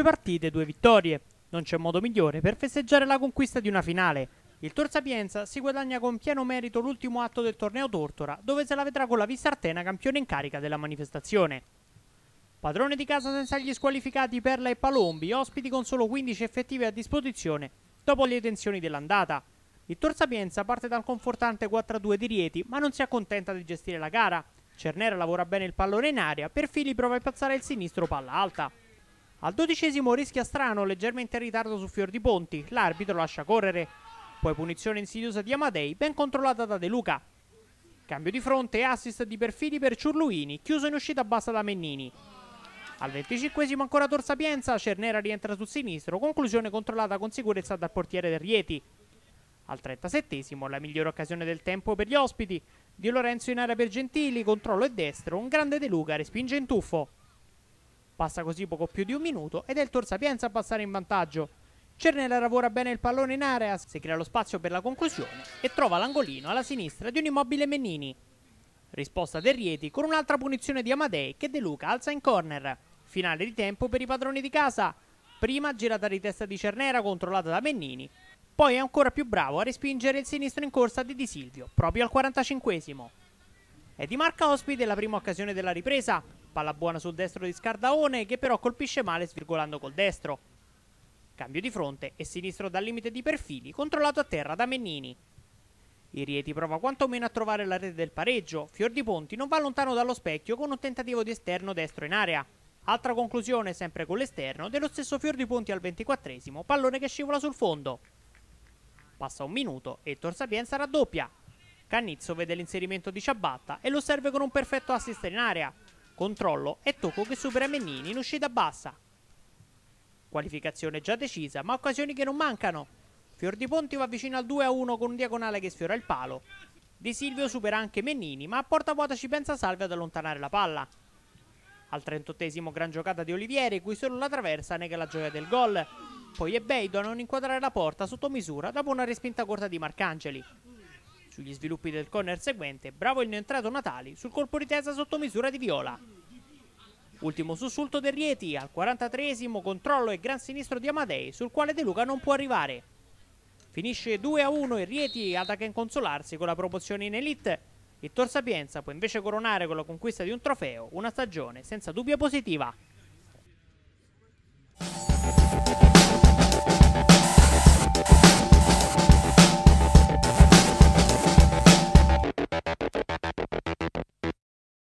Due partite, due vittorie. Non c'è modo migliore per festeggiare la conquista di una finale. Il Tor Sapienza si guadagna con pieno merito l'ultimo atto del torneo Tortora, dove se la vedrà con la Vista Artena campione in carica della manifestazione. Padrone di casa senza gli squalificati Perla e Palombi, ospiti con solo 15 effettive a disposizione, dopo le tensioni dell'andata. Il Tor Sapienza parte dal confortante 4-2 di Rieti, ma non si accontenta di gestire la gara. Cernera lavora bene il pallone in aria, Perfili prova a piazzare il sinistro palla alta. Al dodicesimo rischia strano, leggermente in ritardo su Fior di Ponti, l'arbitro lascia correre. Poi punizione insidiosa di Amadei, ben controllata da De Luca. Cambio di fronte e assist di Perfidi per Ciurluini, chiuso in uscita bassa da Mennini. Al venticinquesimo ancora Tor Sapienza, Cernera rientra sul sinistro, conclusione controllata con sicurezza dal portiere del Rieti. Al 37 la migliore occasione del tempo per gli ospiti. Di Lorenzo in area per Gentili, controllo e destro, un grande De Luca respinge in tuffo. Passa così poco più di un minuto ed è il Tor Sapienza a passare in vantaggio. Cernella lavora bene il pallone in area, si crea lo spazio per la conclusione e trova l'angolino alla sinistra di un immobile Mennini. Risposta del Rieti con un'altra punizione di Amadei che De Luca alza in corner. Finale di tempo per i padroni di casa. Prima girata di testa di Cernera controllata da Mennini. Poi è ancora più bravo a respingere il sinistro in corsa di Di Silvio, proprio al 45esimo. È di marca ospite la prima occasione della ripresa, palla buona sul destro di Scardaone che però colpisce male svirgolando col destro. Cambio di fronte e sinistro dal limite di perfili, controllato a terra da Mennini. Il Rieti prova quantomeno a trovare la rete del pareggio, Fior di Ponti non va lontano dallo specchio con un tentativo di esterno destro in area. Altra conclusione, sempre con l'esterno, dello stesso Fior di Ponti al 24 pallone che scivola sul fondo. Passa un minuto e Tor Sapienza raddoppia, Cannizzo vede l'inserimento di Ciabatta e lo serve con un perfetto assist in area. Controllo e tocco che supera Mennini in uscita bassa. Qualificazione già decisa, ma occasioni che non mancano. Fior di Ponti va vicino al 2-1 con un diagonale che sfiora il palo. Di Silvio supera anche Mennini, ma a porta vuota ci pensa Salve ad allontanare la palla. Al 38 esimo gran giocata di Olivieri, cui solo la traversa nega la gioia del gol. Poi è Beido a non inquadrare la porta sotto misura dopo una respinta corta di Marcangeli. Sugli sviluppi del corner seguente, bravo il neoentrato Natali sul colpo di testa sotto misura di Viola. Ultimo sussulto del Rieti, al 43esimo controllo e gran sinistro di Amadei, sul quale De Luca non può arrivare. Finisce 2-1 il Rieti ad Aken consolarsi con la promozione in Elite. Il Tor Sapienza può invece coronare con la conquista di un trofeo una stagione senza dubbio positiva.